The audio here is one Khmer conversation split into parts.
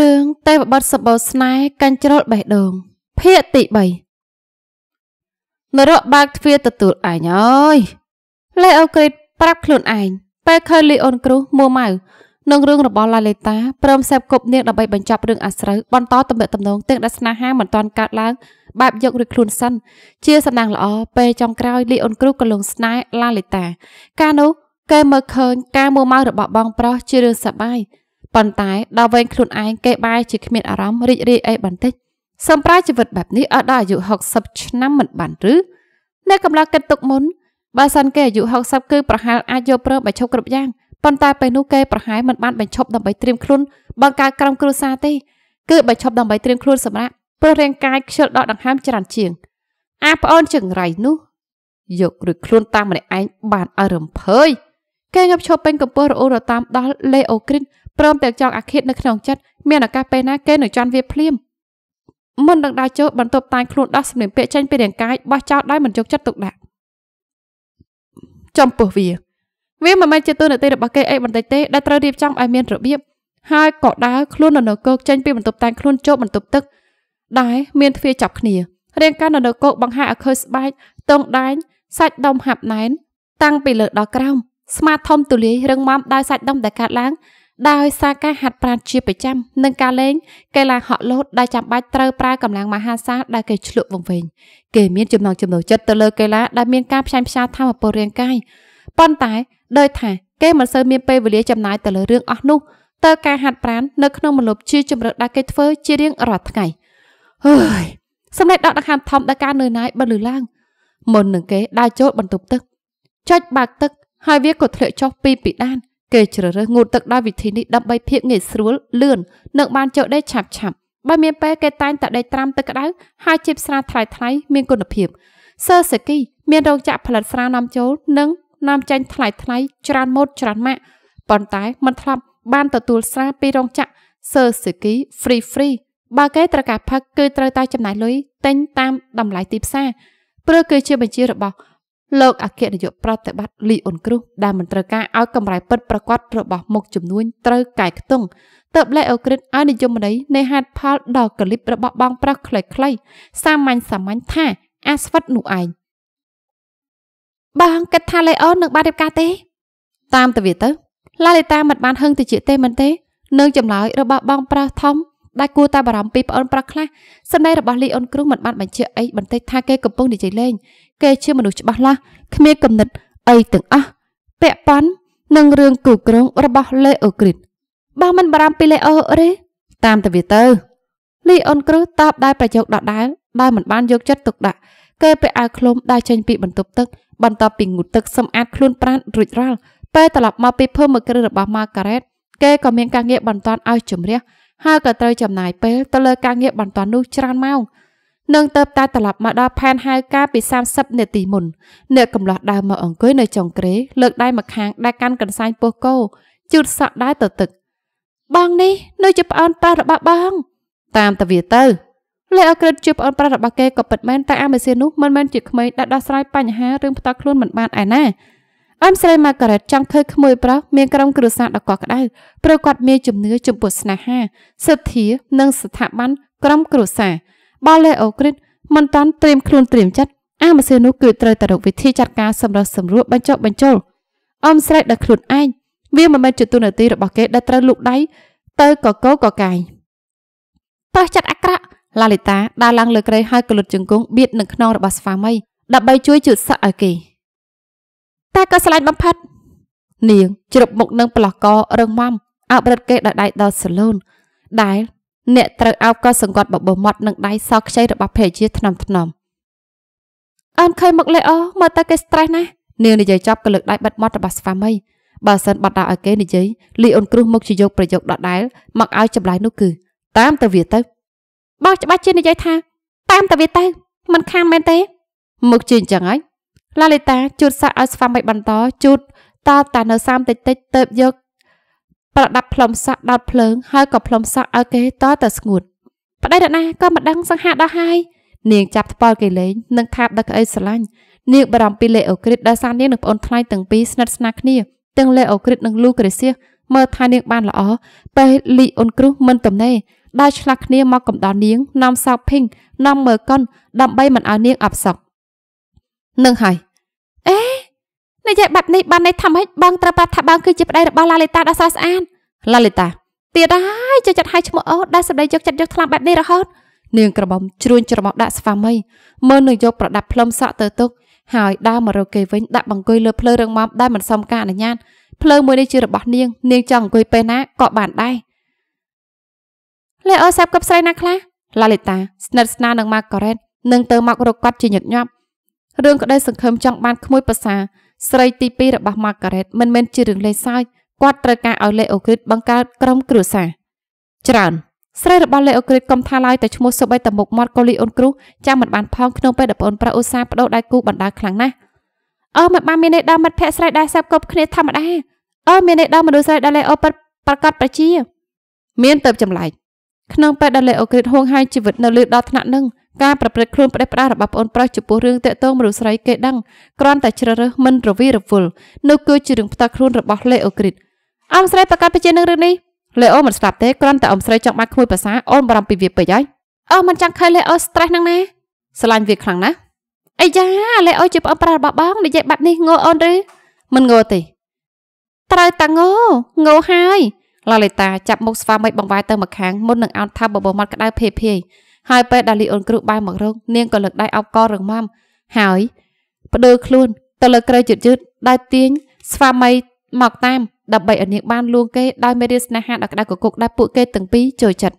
រឿងទេវបុត្រសបោស្នេហ៍កាញ់ជ្រុលបេះដូងភាគទី3នរកបើកទ្វារទទួលឯងអើយលេអូក្រេតប្រាប់ខ្លួនឯងពេលឃើញលីអូនគ្រូមួម៉ៅនឹងរឿងរបស់ឡាលេតាព្រមសេពគប់នាងដើម្បីបញ្ចប់រឿងអាស្រូវបន្តតំណែងតំណងទាំងដែលស្នេហាមិនទាន់កើតឡើងបែបយករួចខ្លួនសិនជាសំណាងល្អ ពេលចុងក្រោយលីអូនគ្រូក៏លងស្នេហ៍ឡាលេតា កាលនោះ គេមើលឃើញការមួម៉ៅរបស់បងប្រុសជារឿងសប្បាយប៉ុន្តែដល់វែងខ្លួនឯងគេបែរជាគ្មានអារម្មណ៍រីករាយអីបន្តិចសំប្រាយជីវិតបែបនេះអត់ដល់អាយុ60ឆ្នាំមិនបានឬនៅកំឡុងគិតទុកមុនបើសិនគេអាយុ60គឺប្រហែលអាចយកប្រើបញ្ឈប់គ្រប់យ៉ាងប៉ុន្តែពេលនោះគេប្រហែលមិនបានបញ្ឈប់ដើម្បីត្រៀមខ្លួនបង្កើតក្រុមគ្រួសារទេគឺបញ្ឈប់ដើម្បីត្រៀមខ្លួនសម្រាប់ព្រោះរាងកាយខ្ជិលដកដង្ហើមច្រើនជាង អាប្អូនចង្រៃនោះយករួចខ្លួនតាមម្នាក់ឯងបានឲ្យរំភើយគេងាប់ឈប់ពេញកំពស់រអ៊ូរតាមដល់លេអូគ្រីនព្រមទាំងចង់អាឃាតនៅក្នុងចិត្ត មានឱកាសពេលណាគេនឹងជន់វាភ្លាមមុននឹងដើរចូលបន្ទប់តាំងខ្លួនដោះសម្លៀកពាក់ចេញពីរាងកាយបោះចោលដោយមិនយកចិត្តទុកដាក់ចំពោះវាវាមិនមែនជាទូនាទីរបស់គេអីបន្តិចទេដែលត្រូវរៀបចំឲ្យមានរបៀបហើយក៏ដើរខ្លួននៅនៅគោកចេញពីបន្ទប់តាំងខ្លួនចូលបន្ទប់ទឹកដែលមានទ្វារចាប់គ្នារាងកាយនៅនៅគោកបង្ហាឲ្យឃើញស្បែកទងដែងសាច់ដុំហាប់ណែនតាំងពីលើដល់ក្រោមស្មាធំទូលាយរឹងមាំដោយសាច់ដុំដែលកាត់ឡើងដោយសារការហាត់ប្រាណជាប្រចាំនិងការលេងកីឡាហក់លោតដែលចាំបាច់ត្រូវប្រើកម្លាំងមហាសាលដែលគេឆ្លក់វង្វេងគេមានចំណងចំណូលចិត្តទៅលើកីឡាដែលមានការផ្សាយផ្សាធម៌ពលរាងកាយប៉ុន្តែដោយថា គេមិនសូវមានពេលវេលាចំណាយទៅលើរឿងអស់នោះតើការហាត់ប្រាណនៅក្នុងមលប់ជាជំរើសដែលគេធ្វើជារៀងរាល់ថ្ងៃអើយសម្លេចដកដង្ហើមធំដល់ការនឿយណាយបើលឺឡើងមុននឹងគេដើរចូលបន្ទប់ទឹកចុចបើកទឹកហើយវាក៏ធ្លាក់ចុះពីពីដានគេជ្រើសរើសងូតទឹកដោយវិធីនេះដើម្បីភាពងាយស្រួលលឿននិងបានចុះដេកឆាប់ឆាប់បើមានពេលគេតែងតែដេកត្រាំទឹកក្តៅហើយជិបស្រាថ្លៃថ្លៃមានគុណភាពសឺសេគីមានរោងចក្រផលិតស្រានាំចូលនិងនាំចេញថ្លៃថ្លៃច្រើនម៉ូតច្រើនម៉ាក់ប៉ុន្តែមិនធ្លាប់បានទទួលស្រាពីរោងចក្រសឺសេគី free free បើគេត្រូវការផឹកគឺត្រូវតែចំណាយលុយទិញតាមតម្លៃទីផ្សារព្រោះគឺជាបញ្ជារបស់លោកអគ្គនាយកប្រតិបត្តិលីអ៊ុនគ្រូសដែលមិនត្រូវការឲ្យកម្រៃពិតប្រកបរបស់មុខចំនួនត្រូវកែខ្ទង់តើបលេអូគ្រិតឲ្យនិយមន័យនៃហេតុផលដ៏កលិបរបស់បងប្រុសខ្លីៗសាមញ្ញសាមញ្ញថាអាស្វិតនោះឯងបងគិតថាលេអូននឹងបានរៀបការទេតាមទៅវាទៅឡាលីតាមិនបានហឹងទៅជាទេមិនទេនឹងចម្លើយរបស់បងប្រុសធំដាច់គួរតែបារម្ភពីប្អូនប្រុសខ្លះសម្ដីរបស់លីអូនគ្រូមិនបានបញ្ជាក់អីបន្តិចថាគេកំពុងនិយាយលេង គេ ជាមនុស្សច្បាស់លាស់គ្មានគំនិតអីទាំងអស់ពាក់ព័ន្ធនឹងរឿងគូក្រងរបស់លេអូគ្រីតបើមិនបារម្ភពីលេអូទេតាមទៅវាទៅលីអូនគ្រូតបដោយប្រយោគដដែលដោយមិនបានយកចិត្តទុកដាក់គេពាក់អាវឃ្លោមដើរចេញពីបន្ទប់ទឹកបន្ទាប់ពីងូតទឹកសម្អាតខ្លួនប្រាណរួចរាល់ពេលត្រឡប់មកពីភូមិមកគ្រឹះរបស់ម៉ាការ៉េតគេក៏មានការងារបន្ទាន់ឲ្យជំរះហើយក៏ត្រូវចំណាយពេលទៅលើការងារបន្ទាន់នោះច្រើនម៉ោងនឹងទៅតែត្រឡប់មកដល់ផែនហៅការពី30នាទីមុនអ្នកកំឡោះដើរមកអង្គុយនៅចុងក្រេលើកដៃមកខាងដែលកាន់កន្សែងពោះគោជូតសក់ដែរទៅទឹកបងនេះនៅជាប្អូនប្រុសរបស់បងតាមតាវាទៅលោកអក្រិតជាប្អូនប្រុសរបស់គេក៏ពិតមែនតែអាមេសៀននោះមិនមែនជាក្មេងដែលដោះស្រាយបញ្ហារឿងផ្ទាល់ខ្លួនមិនបានឯណាអឹមស្រីម៉ាការ៉េតចង់ឃើញក្មួយប្រុសមានក្រុមគ្រួសារដ៏កក់ក្ដៅព្រោះគាត់មានជំនឿចំពោះស្នេហាសិទ្ធានិងស្ថាប័នក្រុមគ្រួសារបើលេអូគ្រីតមិនតាន់ត្រៀមខ្លួនត្រៀមចិត្តអាម៉ាស៊ីននោះគឺត្រូវតែរកវិធីចាត់ការសម្រុះសម្រួលបញ្ចុះបញ្ចូលអឹមស្រីដល់ខ្លួនឯងវាមិនមែនជាទូនាទីរបស់គេដែលត្រូវលូកដៃទៅកកោកកាយតោះចាត់អាក្រក់ឡាលីតាដើរឡើងលើគ្រៃហើយក្លុតជង្គង់បៀតនឹងខ្នងរបស់ស្វាមីដើម្បីជួយជូតសក់ឲ្យគេតែក៏ឆ្លាញ់បំផិតនាង ជ្រប់មុខនឹងប្លោះករឹងមាំអោបរត់គេដោយដៃដល់សាលូនដែល អ្នកត្រូវអោបក៏សង្កត់បបោមាត់នឹងដៃសោកខ្ចីរបស់ភរិយាថ្នមថ្នមអូនឃើញមុខលេអូមើលទៅគេ stress ណាស់នាងនិយាយចប់ក៏លើកដៃបិទមាត់របស់ស្វាមីបើសិនបាត់ដល់ឲ្យគេនិយាយលីអូនគ្រោះមុខជាយកប្រយោគដដែលមកឲ្យចម្លើយនោះគឺ តាមទៅវាទៅបើច្បាស់ជានិយាយថា តាមទៅវាទៅមិនខានមែនទេមុខជាអញ្ចឹងហើយឡាលីតាជូតសាក់ឲ្យស្វាមីបន្តជូតតបតានៅសាមតិចតិចទៅយកប្រដាប់ផ្លុំសាក់ដោតភ្លើងហើយក៏ផ្លុំសាក់ឲ្យគេតទៅស្ងួតប្តីរណាក៏មិនដឹងសង្ហាដល់ហើយនាងចាប់ថ្ពាល់គេលេងនិងថាដឹកអីស្រឡាញ់នាងបារម្ភពីលេអូគ្រីតដែលសារនាងនិងប្អូនថ្លៃទាំងពីរស្និទ្ធស្នាលគ្នាទាំងលេអូគ្រីតនិងលូគ្រីសៀសមើលថានាងបានល្អពេលលីអូនគ្រូសមិនទំនេរដោយឆ្លាស់គ្នាមកកំដរនាងនាំសោកភីងនាំមើលកុនដើម្បីមិនឲ្យនាងអាប់សក់នឹងហើយអេនិយាយបែបនេះបានន័យថាម៉េចបងត្រូវប្រាប់ថាបងគឺជាប្តីរបស់ឡាលីតាដ៏ស្រស់ស្អាតឡាលីតាទៀតហើយចូលចិត្តឲ្យឈ្មោះអូដែលសម្ដីយកចិត្តយកថ្លើមបែបនេះរហូតនាងក្រមុំជ្រួញច្រមុះដាក់ស្វាមីមើលនឹងយកប្រដាប់ផ្លុំសក់ទៅទុកហើយដើរមករកគេវិញដាក់បង្គោលលើភ្លើរឿងម៉មដែលមិនសមការអនុញ្ញាតភ្លើមួយនេះជារបស់នាងនាងចង់អង្គុយពេលណាក៏បានដែរលេអូសាប់កັບស្រីណាខ្លះឡាលីតាស្និទ្ធស្នាលនឹងម៉ាការ៉េតនឹងទៅមករកគាត់ជាញឹកញាប់រឿងក្តីសង្ឃឹមចង់បានក្មួយប្រសាស្រីទី2របស់ Margaret មិនមែនជារឿងលេងសើចគាត់ត្រូវការឲ្យ Leo Creed បង្កើតក្រុម គ្រួសារច្រើនស្រីរបស់ Leo Creed កំថាឡើយតែឈ្មោះសូម្បីតែមុខមាត់កូលីអូនគ្រូចាំមិនបានផងក្នុងពេលដែលប្អូនប្រុសឧស្សាហ៍បដូរដៃគូបណ្ដាលខ្លាំងណាស់អឺមិនបានមានន័យដល់មិត្តភ័ក្ដិស្រីដែលសាប់គប់គ្នាធម្មតាអឺមានន័យដល់មនុស្សស្រីដែល Leo ពិតប្រកាសប្រជា មានទៅចម្លែកក្នុងពេលដែល Leo Creed ហួងហាយជីវិតនៅលើដល់ថ្នាក់នឹងការប្រព្រឹត្តខ្លួនផ្ដេសផ្ដាសរបស់ប្អូនប្រុសចំពោះរឿងតាក់ទងមនុស្សស្រីគេដឹងគ្រាន់តែជ្រើសរើសមិនរវីរវល់នោះគឺជារឿងផ្ទាល់ខ្លួនរបស់លេអូគ្រីតអមស្រីប្រកាសប្រជានឹងរឿងនេះលេអូមិនស្ដាប់ទេគ្រាន់តែអមស្រីចង់បានក្មួយភាសាអូនបារម្ភពីវាពេកហើយអូមិនចង់ឃើញលេអូ stress នឹងណាស្រឡាញ់វាខ្លាំងណាស់អាយ៉ាលេអូជាប្អូនប្រុសរបស់បងនិយាយបែបនេះងើអូនឬមិនងើទេ ត្រូវតាងើងើហើយឡាលេតាចាប់មុខស្វាមីបង្វែរទៅម្ខាងមុននឹងអោនថាបបោមាត់ក្តៅភេភេហើយពេលដែលលីអូនគ្រូបែរមករកនាងក៏លើកដៃអបករឹងមាំហើយផ្ដឺខ្លួនទៅលើក្រៃយឺតយឺតដែលទាញស្វាមី មកតាមដើម្បីឲ្យនាងបានលួងគេដោយមេរៀនស្នេហាដ៏ក្តៅគគុកដែលពួកគេទាំងពីរចូលចិត្ត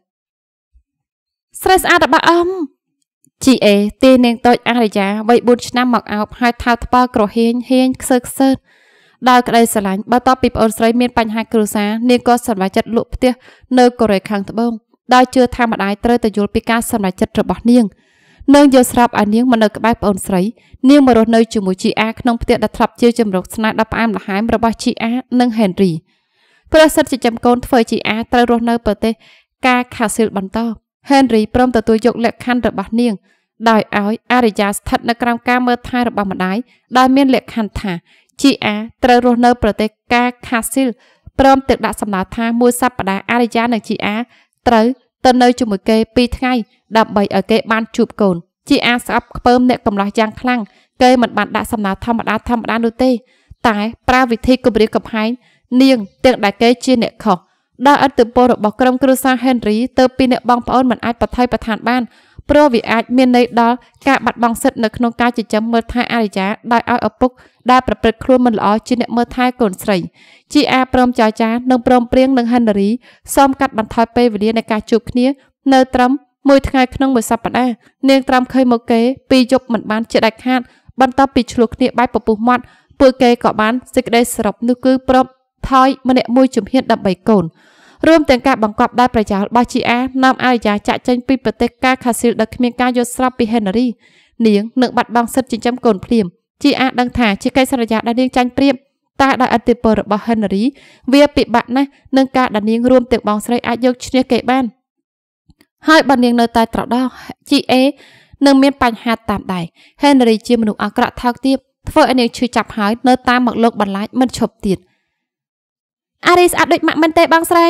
ស្រីស្អាតរបស់អ៊ំជីអេទាញនាងតូចអារិយាវ័យ4ឆ្នាំមកអោបហើយថោកថ្ពាល់ក្រហៀងហៀងខ្សើខ្សើតដោយក្តីស្រឡាញ់បើតបពីប្អូនស្រីមានបញ្ហាគ្រួសារនាងក៏សម្រេចចិត្តលក់ផ្ទះនៅកូរ៉េខាងត្បូងដោយជឿថាម្ដាយត្រូវតែយល់ពីការសម្រេចចិត្តរបស់នាងនឹងយកស្រាប់ឲ្យនាងមកនៅក្បែរប្អូនស្រី នាងមករស់នៅជាមួយជីអាក្នុងផ្ទះដែលធ្លាប់ជាជំរកស្នេហ៍ដ៏ផ្អែមល្ហែមរបស់ជីអានិងហេនរីព្រះសិទ្ធចិញ្ចឹមកូនធ្វើជីអាត្រូវរស់នៅប្រទេសកាខាស៊ីលបន្តហេនរីព្រមទទួលយកលក្ខខណ្ឌរបស់នាងដោយឲ្យអរិយាស្ថិតនៅក្រោមការមើលថែរបស់ម្ដាយដែលមានលក្ខខណ្ឌថាជីអាត្រូវរស់នៅប្រទេសកាខាស៊ីលព្រមទាំងដាក់សំណើថាមួយសប្តាហ៍អរិយានិងជីអាត្រូវទៅនៅជាមួយគេ2ថ្ងៃដើម្បីឲ្យគេបានជួបកូនជាអាស្អប់ខ្ពើមអ្នកកំឡោះយ៉ាងខ្លាំងគេមិនបានដាក់សំណើធម្មតាធម្មតានោះទេតែ ប្រើវិធីគម្រាមកំហែងនាង ទាំងដែលគេជាអ្នកខុសដោយឥទ្ធិពលរបស់ក្រុមគ្រួសារ Henry ទៅពីអ្នកបងប្អូនមិនអាចប្រថុយប្រឋានបានព្រោះវាអាច មានន័យដល់ការបាត់បង់សិទ្ធិនៅក្នុងការចិញ្ចឹមមើលថែអរិយាដោយឲ្យឪពុកដែលប្រព្រឹត្តខ្លួនមិនល្អជាអ្នកមើលថែកូនស្រី GR ព្រមចរចានិងព្រមព្រៀងនឹង Henry សូមកាត់បន្ថយពេលវេលានៃការជួបគ្នានៅត្រឹមមួយថ្ងៃក្នុងមួយសប្តាហ៍នាងត្រាំឃើញមកគេពីយប់មិនបានជាដាច់ខាតបន្ទាប់ពីឆ្លោះគ្នាបែបពពុះមាត់ពួកគេក៏បានសេចក្តីសរុបនោះគឺប្រពថយម្នាក់មួយជំហាន13កូនរួមទាំងការបង្កប់ដោយប្រយោលរបស់ GR នាំឲ្យអាយ៉ាចាក់ចេញពីប្រទេសកាខាស៊ីលដោយគ្មានការយល់ស្របពីហេនរីនាងនឹងបាត់បង់សិទ្ធិចិញ្ចឹមកូនភ្លាម GR ដឹងថាជាកិច្ចសន្យាដែលនាងចាញ់ព្រៀបតែដោយអធិបតេយ្យរបស់ហេនរីវាពិបាកណាស់នឹងការដែលនាងរួមទាំងបងស្រីអាចយកឈ្នះគេបានហើយបើនាងនៅតែត្រដោះ GA នឹងមានបញ្ហាតាមដែរហេនរីជាមនុស្សអាក្រក់ថោកទាបធ្វើឲ្យនាងឈឺចាប់ហើយនៅតាមមកលោកបន្លាចមិនឈប់ទៀតអារីស្អាតដូចម៉ាក់មែនទេបងស្រី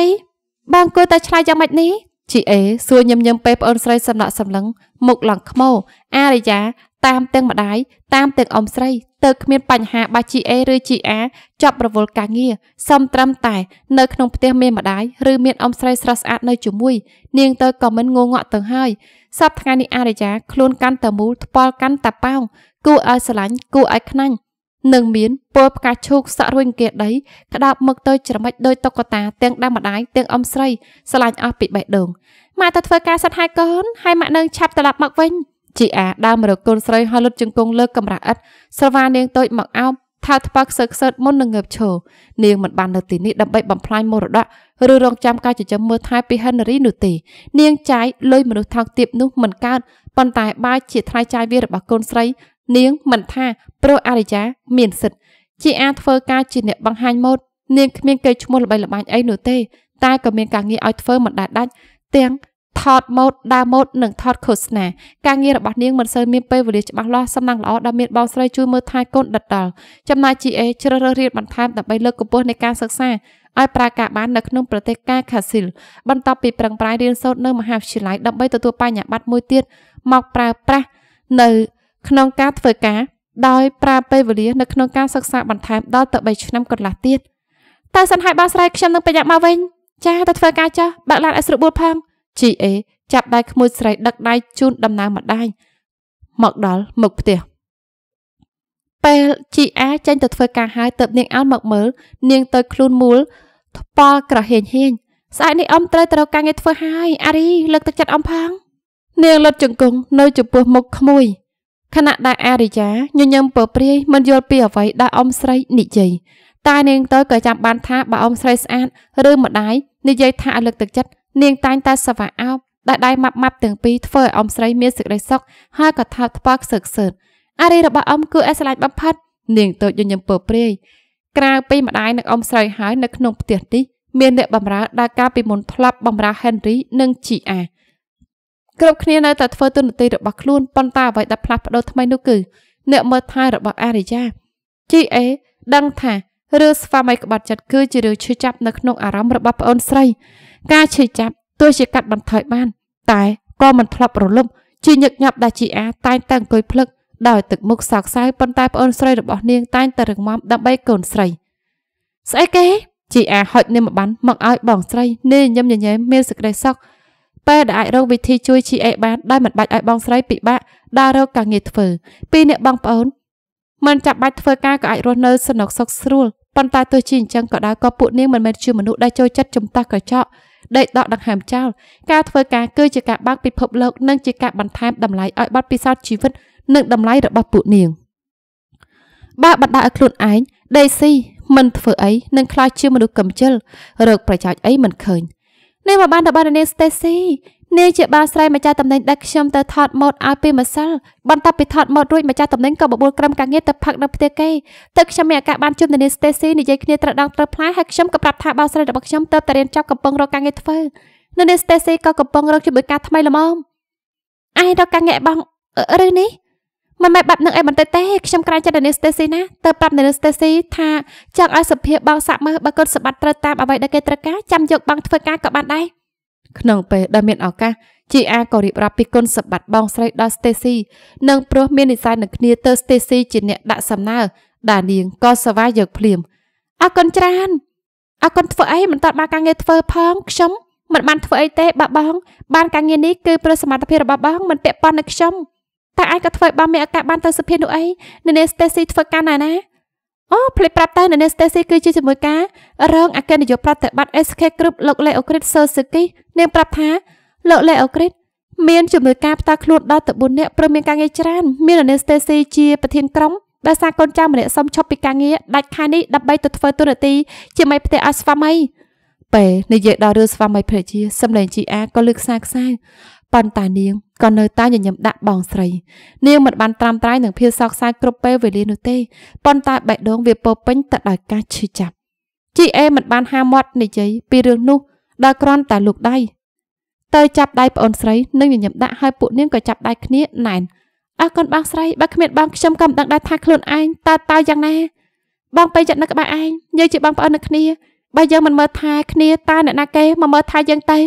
បើអង្គុយតែឆ្លើយយ៉ាងម៉េចនេះជីអេសួរញឹមញឹមពេលប្អូនស្រីសំណក់សម្លឹងមុខឡើងខ្មោអារិយាតាមទាំងម្ដាយតាមទាំងអ៊ំស្រីទៅគ្មានបញ្ហាបាជីអេឬជីអាជាប់រវល់ការងារសំត្រឹមតែ នៅ ក្នុងផ្ទះមេម្ដាយឬមានអ៊ំស្រីស្រស់ស្អាតនៅជាមួយនាងទៅក៏មិនងងក់ទៅហើយសពថ្ងៃនេះអារិយាខ្លួនកាន់តែមូលថ្ពាល់កាន់តែប៉ោងគួរឲ្យស្រឡាញ់គួរឲ្យខ្នាញ់នឹងមានពលផ្កាឈូកសក់រួញគេដីក្តាប់មកទៅច្រមិចដោយតុកតាទាំងដើមម្ដាយទាំងអ៊ំស្រីស្រឡាញ់អស់ពីបេះដូងម៉ាក់ទៅធ្វើការសិតហើយកូនហើយម៉ាក់នឹងឆាប់ត្រឡប់មកវិញជីអាដើមរកកូនស្រីហើយលុតជង្គង់លើកំរាអិតស្រវានាងតូចមកអោបថាថ្បើខ្សើខ្សើតមុននឹងងើបឈរនាងមិនបាននៅទីនេះដើម្បីបំផ្លាញមរតកឬរងចាំការចិញ្ចឹមមើលថែពីហិនរីនោះទេនាងចាយលុយមនុស្សថោកទាបនោះមិនកើតប៉ុន្តែបើជាថ្លៃចាយវារបស់កូនស្រីនាងមិនថាព្រោះអរិយាមានសិទ្ធជាអាធ្វើការជាអ្នកបង្ហាញម៉ូដនាងគ្មានកេរឈ្មោះល្បីល្បាញអីនោះទេ តែក៏មានការងារឲ្យធ្វើមិនដាច់ដាច់ទាំងថតម៉ូដដើរម៉ូដនិង ថតឃោសនាការងាររបស់នាងមិនសូវមានពេលវេលាច្បាស់លាស់សំណាងល្អដែលមានបងស្រីជួយមើលថែកូនដិតដល់ចំណាយ GA ជ្រើសរើសរៀនបន្ថែមដើម្បីលើកកម្ពស់នៃការសិក្សាឲ្យប្រើការបាននៅក្នុងប្រទេសកាខាស៊ីលបន្ទាប់ពីប្រឹងប្រែងរៀនសូត្រនៅ មហាវិទ្យាល័យដើម្បីទទួលបញ្ញាបត្រមួយទៀតមកប្រើប្រាស់នៅក្នុងការធ្វើការដោយប្រើពេលវេលានៅក្នុងការសិក្សាបន្ថែមដល់ទៅ3ឆ្នាំកន្លះទៀតតើសិនហើយបងស្រីខ្ញុំនឹងប្រញាប់មកវិញចាទៅធ្វើការចោះបើកឡានឲ្យស្រួលផឹង GA ចាប់ដៃក្មួយស្រីដឹកដៃជូនដំណើរម្ដាយមកដល់មុខផ្ទះពេល GA ចេញទៅធ្វើការហើយទៅនាងអោនមកមើលនាងទៅខ្លួនមូលថ្ពាល់ក្រហេងហៀងស្អែកនេះអ៊ំត្រូវទៅរកការងារធ្វើហើយអារីលើកទឹកចិត្តអ៊ំផងនាងលុតជង្គង់នៅចំពោះមុខក្មួយខណៈដែលអារិយាញញឹមពព្រាយមិនយល់ពីអ្វីដែលអ៊ំស្រីនិយាយតែនាងទៅក៏ចាំបានថាបើអ៊ំស្រីស្អាតឬម្ដាយនិយាយថាឲ្យលើកទឹកចិត្តនាងតែងតែសវ៉ាអោបដែលដៃម៉ាប់ម៉ាប់ទាំងពីរធ្វើឲ្យអ៊ំស្រីមានសេចក្តីសុខហើយក៏ថោកថ្វាល់ខ្សឹកខ្សឺតអារីរបស់អ៊ំគឺអស្ចារ្យបំផុតនាងតូចញញឹមពព្រាយក្រៅពីម្ដាយនិងអ៊ំស្រីហើយនៅក្នុងផ្ទះនេះមានអ្នកបម្រើដែលកាលពីមុនធ្លាប់បម្រើ Henry និង Gia គ្រប់គ្នានៅតែធ្វើទុននទីរបស់ខ្លួនប៉ុន្តែអ្វីដែលផ្លាស់ប្ដូរថ្មីនោះគឺអ្នកមើលថែរបស់អារិយា GA ដឹងថារឿងស្វាមីក្បត់ចិត្តគឺជារឿងឈឺចាប់នៅក្នុងអារម្មណ៍របស់ប្អូនស្រីការឈឺចាប់ទោះជាកាត់បន្ថយបានតែក៏មិនធ្លាប់រលំជាញឹកញាប់ដែល GA តែងតែអង្គុយភ្លឹកដោយទឹកមុខសោកសៅប៉ុន្តែប្អូនស្រីរបស់នាងតែងតែរឹងមាំដើម្បីកូនស្រីស្អីគេ GA ហុចនាមប័ណ្ណមកឲ្យបងស្រីនាយញឹមញញែមមានសេចក្តីសោកពេលដែលអាចរកវិធីជួយ GA បានដែលមិនបាច់ឲ្យបងស្រីពិបាកដើររកការងារធ្វើ ពីអ្នកបងប្អូនមិនចាំបាច់ធ្វើការក៏អាចរស់នៅសនុកសុខស្រួលប៉ុន្តែទោះជាអញ្ចឹងក៏ដោយក៏ពួកនាងមិនមែនជាមនុស្សដែលចូលចិត្តចំតាស់កញ្ចក់ដេកដកដង្ហើមចោលការធ្វើការគឺជាការបើកពិភពលោកនិងជាការបន្ថែមតម្លៃឲ្យបទពិសោធន៍ជីវិតនិងតម្លៃរបស់ពួកនាងបើបណ្ដាឲ្យខ្លួនឯងដេស៊ីមិនធ្វើអីនឹងខ្លាចជាមនុស្សកំជិលរកប្រយោជន៍អីមិនឃើញនាងមកបានរបស់នាងស្ទេស៊ីនាងជាបាស្រ័យម្ចាស់តំណែងដែលខ្ញុំទៅថតម៉ូតឲ្យពីម្សិលបន្ទាប់ពីថតម៉ូតរួចម្ចាស់តំណែងក៏បបួលក្រុមការងារទៅផឹកនៅផ្ទះគេទៅខ្ញុំមានឱកាសបានជួបនាងស្ទេស៊ីនិយាយគ្នាត្រដងត្រផ្លែហើយខ្ញុំក៏ប្រាប់ថាបាស្រ័យរបស់ខ្ញុំទៅតែរៀនចប់កំពុងរកការងារធ្វើនាងស្ទេស៊ីក៏កំពុងរកជំនួយការថ្មីល្មមអាយរកការងារបងឬនេះមិនមែនបែបនឹងអីបន្តិចទេខ្ញុំក្រែងចិត្តនៅនាងស្ទេស៊ីណាទៅប្រាប់នៅនាងស្ទេស៊ីថាចង់ឲ្យសុភាបោកសាក់មើលបើគាត់សម្បត្តិត្រូវតាមអ្វីដែលគេត្រូវការចាំយកបងធ្វើការក៏បានដែរក្នុងពេលដែលមានឱកាសជីអាក៏រៀបរាប់ពីគុណសម្បត្តិបងស្រីដល់ស្ទេស៊ីនិងព្រោះមាននិស័យនឹងគ្នាទៅស្ទេស៊ីជាអ្នកដាក់សំណើដានាងក៏សវាយយកភ្លាមអរគុណច្រើនអរគុណធ្វើអីមិនតតបានការងារធ្វើផងខ្ញុំមិនបានធ្វើអីទេបាបង បានការងារនេះគឺព្រោះសមត្ថភាពរបស់បងមិនពាក់ព័ន្ធនឹងខ្ញុំតើឯងក៏ធ្វើបានមានឱកាសបានទៅសភានោះអីនៅនេះស្ទេស៊ីធ្វើការណាណាអូភ្លេចប្រាប់ទៅនៅនេះស្ទេស៊ីគឺជាជាមួយការរងអគ្គនាយកប្រតិបត្តិ SK Group លោកលេអូគ្រីតសឺស៊ូគីនាងប្រាប់ថាលោកលេអូគ្រីតមានជំនួយការផ្ទាល់ខ្លួនដល់ទៅ4នាក់ព្រមមានការងារច្រើនមាននៅនេះស្ទេស៊ីជាប្រធានក្រុមដោយសារកូនចៅម្នាក់សុំឈប់ពីការងារដាច់ខែនេះដើម្បីទៅធ្វើទូរនាទីជាមេផ្ទះឲ្យស្វាមីពេលនិយាយដល់រឿងស្វាមីភរិយាសំឡេងជីអាក៏លើកខ្សែខ្សែប៉ុន្តែនាងក៏នៅតែញញឹមដាក់បងស្រីនាងមិនបានត្រាំត្រាយនឹងភាពសោកសៅគ្រប់ពេលវេលានោះទេប៉ុន្តែបេះដូងវាពោពេញទៅដោយការឈឺចាប់ជីអេមិនបានហាមាត់និយាយពីរឿងនោះ ដល់គ្រាន់តែលោកដៃទៅចាប់ដៃប្អូនស្រីនិងញញឹមដាក់ឲ្យពួកនាងក៏ចាប់ដៃគ្នាណែនអើកូនបងស្រីបើគ្មាន បងខ្ញុំក៏មិនដឹងដែរថាខ្លួនឯងតើតើយ៉ាងណាបងទៅចិត្តនៅក្បែរឯងយើងជាបងប្អូននឹងគ្នាបើយើងមិនមើលថែគ្នាតើអ្នកណាគេមកមើលថែយើងទេ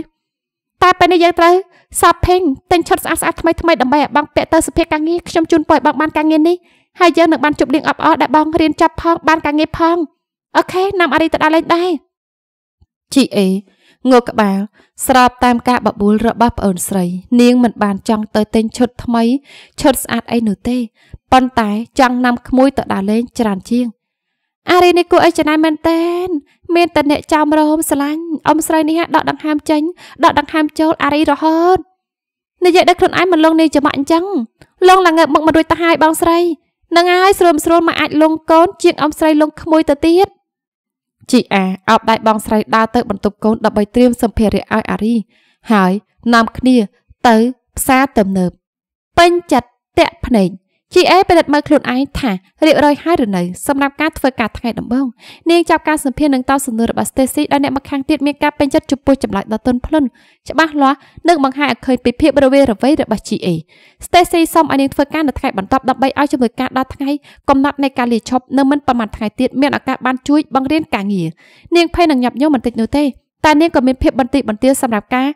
តែពេលនេះយើងត្រូវសាភេងទិញឈុតស្អាតស្អាតថ្មីថ្មីដើម្បីឲ្យបងពាក់ទៅសុភាការងារខ្ញុំជូនពរឲ្យបងបានការងារនេះហើយយើងនឹងបានជប់លៀងអបអរដែលបងរៀនចប់ផងបានការងារផងអូខេនាំអារីទៅដល់លេងដែរជីអេងើក្បាលស្របតាមការបបួលរបស់ប្អូនស្រី នាងមិនបានចង់ទៅទិញឈុតថ្មីឈុតស្អាតអីនោះទេប៉ុន្តែចង់នាំក្មួយទៅដើរលេង ច្រើនជាង អារីនេះគួរឲ្យចំណាយមែនតែនមានតែអ្នកចាំរោមស្រឡាញ់អ៊ំស្រីនេះដកដង្ហើមចេញដកដង្ហើមចូលអារីរហូតនិយាយដល់ខ្លួនឯងមិនលងនាយច្រមាក់អញ្ចឹងលងឡើងងើបមកមិនរួចទៅហើយបងស្រីនឹងហើយស្រួមស្រួលមកអាច លងកូន ជាងអ៊ំស្រីលងក្មួយទៅទៀតជីអាអោបដៃបងស្រីដើរទៅ បន្ទប់កូនដើម្បីត្រៀមសម្ភារៈឲ្យអារីហើយនាំគ្នាទៅផ្សារទំនើបពេញចិត្តតាក់ភ្នែក GA ពិនិត្យមើលខ្លួនឯងថារៀបរយហើយឬនៅសម្រាប់ការធ្វើការថ្ងៃដំបូងនាងចាប់ការសម្ភាសន៍នឹងតោសំណួររបស់ Stacy ដោយអ្នកមកខាងទៀតមានការពេញចិត្តចំពោះចម្លើយដ៏ទន់ភ្លន់ច្បាស់លាស់និងបង្ហាញឲ្យឃើញពីភាពរវេរវៃរបស់ GA Stacy សូមឲ្យនាងធ្វើការនៅថ្ងៃបន្ទាប់ដើម្បីឲ្យជំនួយការដល់ថ្ងៃកំណត់នៃការលាឈប់នៅមិនប្រមាណថ្ងៃទៀតមានឱកាសបានជួយបង្រៀនការងារនាងភ័យនឹងញាប់ញយមបន្តិចនោះទេតែនាងក៏មានភាពបន្តិចបន្តៀសម្រាប់ការ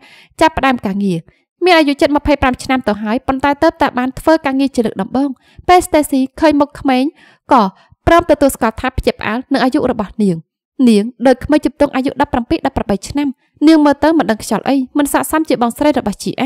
ចាប់ផ្ដើមការងារមានអាយុជិត25ឆ្នាំទៅហើយប៉ុន្តែទៅតែបានធ្វើការងារជាលើកដំបូងពេល Stacy ឃើញមុខក្មេងក៏ព្រមទទួលស្គាល់ថាព្យាបាលនឹងអាយុរបស់នាងនាងដូចក្មេងជិបទងអាយុ17 18ឆ្នាំនាងមើលទៅមិនដឹងខ្យល់អីមិនស័ក្តិសមជាបងស្រីរបស់ GA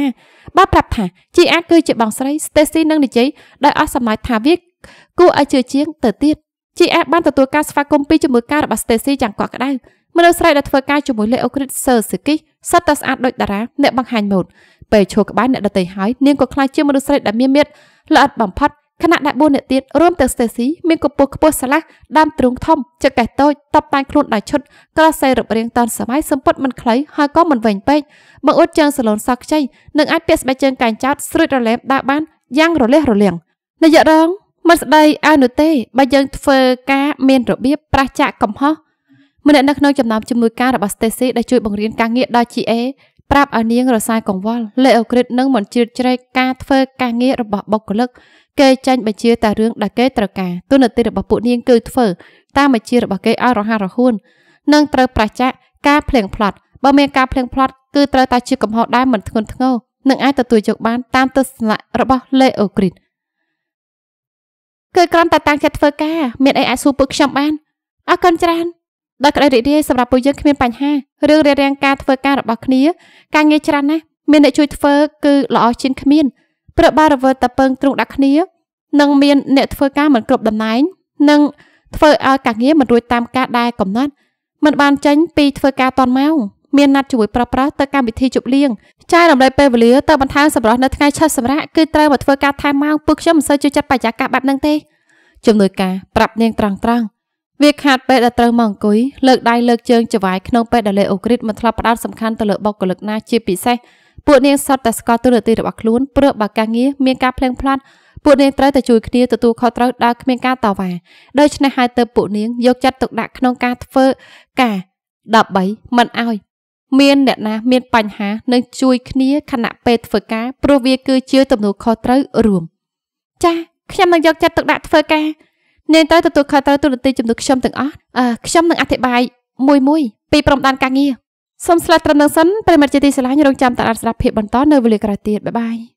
បើប្រាប់ថា GA គឺជាបងស្រី Stacy នឹងនិយាយដោយអស់សម័យថាវាគួរឲ្យជឿជាងទៅទៀត GA បានទទួលការស្វាគមន៍ពីជំនួយការរបស់ Stacy យ៉ាងកក់ក្ដៅមនុស្សស្រីដែលធ្វើការជាមួយ Leo Crit Sir Siki សុទ្ធតែស្អាតដូចតារាអ្នកបង្ហាញម៉ូដពេលឈរក្បែរអ្នកដតីហើយនាងក៏ខ្លាចជាមនុស្សស្រីដែលមានមាត្រល្អិតបំផុតខណៈដែល4នាក់ទៀតរួមទាំងស្ទេស៊ីមានកម្ពស់ខ្ពស់ស្រឡះដើមទ្រូងធំចង្កេះតូចតបតាញខ្លួនដោយឈុតក្រសេរឹបរាងតាន់សម័យសម្ពុតមិនខ្លីហើយក៏មិនវែងពេកបង្អួតជើងសឡូនសក់ខ្ចីនិងអាចពាក់ស្បែកជើងកែងចោតស្រួចរលែបដើរបានយ៉ាងរលះរលាំងនាយករងមិនស្ដីអើនោះទេបើយើងធ្វើការមានរបៀបប្រះចាកកំហុសម្នាក់នៅក្នុងចំណោមជំនួយការរបស់ Stacy ដែលជួយបង្រៀនការងារដល់ GA ប្រាប់ឲ្យនាងរសាយកង្វល់លេអូក្រិតនឹងមិនជ្រៀតជ្រែកការធ្វើការងាររបស់បុគ្គលិកគេចាញ់បញ្ជាតែរឿងដែលគេត្រូវការទូនាទីរបស់ពួកនាងគឺធ្វើតាមបញ្ជារបស់គេឲ្យរហ័សរហួននិងត្រូវប្រឆាចការភ្លៀងផ្លត់បើមានការភ្លៀងផ្លត់គឺត្រូវតែជាកំហុសដែលមិនធ្ងន់ធ្ងរនិងអាចទទួលយកបានតាមទស្សនៈរបស់លេអូក្រិតគឺគ្រាន់តែតាំងចិត្តធ្វើការមានអីអាចសួរពួកខ្ញុំបានអរគុណច្រើនដោយក្តីរីករាយសម្រាប់ពួកយើងគ្មានបញ្ហារឿងរារាំងការធ្វើការរបស់គ្នាការងារច្រើនណាស់មានអ្នកជួយធ្វើគឺល្អជាងគ្មានព្រោះបើរវើតពឹងទ្រង់ដាក់គ្នានឹងមានអ្នកធ្វើការមិនគ្រប់តំណែងនិងធ្វើឲ្យការងារមិនរួចតាមការដែលកំណត់មិនបានចេញពីធ្វើការតនម៉ោងមានណាត់ជួយប្រប្រោះទៅកម្មវិធីជប់លៀងចាយរំលែកពេលវេលាទៅបន្ថែមសម្រាប់នៅថ្ងៃឆាប់សម្រាប់គឺត្រូវមកធ្វើការថែមម៉ោងពួកខ្ញុំមិនសូវជួយចាត់បរិយាកាសបែបហ្នឹងទេជំនួយការប្រាប់នាងត្រង់ត្រង់វាខាតពេលដែលត្រូវមកអង្គុយលើកដៃលើកជើងចវាយក្នុងពេលដែលលេអូគ្រីតមិនធ្លាប់ផ្ដោតសំខាន់ទៅលើបុគ្គលិកណាជាពិសេសពួកនាងសតតែស្គាល់ទូរទស្សន៍របស់ខ្លួនព្រោះបើការងារមានការភ្លេងផ្លាត់ពួកនាងត្រូវតែជួយគ្នាទទួលខុសត្រូវដោយគ្មានការតវ៉ាដូច្នេះហើយទើបពួកនាងយកចិត្តទុកដាក់ក្នុងការធ្វើការ13មិនឲ្យមានអ្នកណាមានបញ្ហានឹងជួយគ្នាខណៈពេលធ្វើការព្រោះវាគឺជាទំនួលខុសត្រូវរួមចា៎ខ្ញុំនឹងយកចិត្តទុកដាក់ធ្វើការនាងត្រូវទទួលខុសត្រូវទូរទស្សន៍ជាមួយខ្ញុំទាំងអស់ខ្ញុំនឹងអធិប្បាយមួយមួយពីប្រំដានការងារសូមស្លាប់ត្រឹមនឹងសិនប្រិមិត្តជាទីស្រឡាញ់រងចាំតារាស្ដាប់ភាពបន្តនៅវេលាក្រោយទៀតបាយបាយ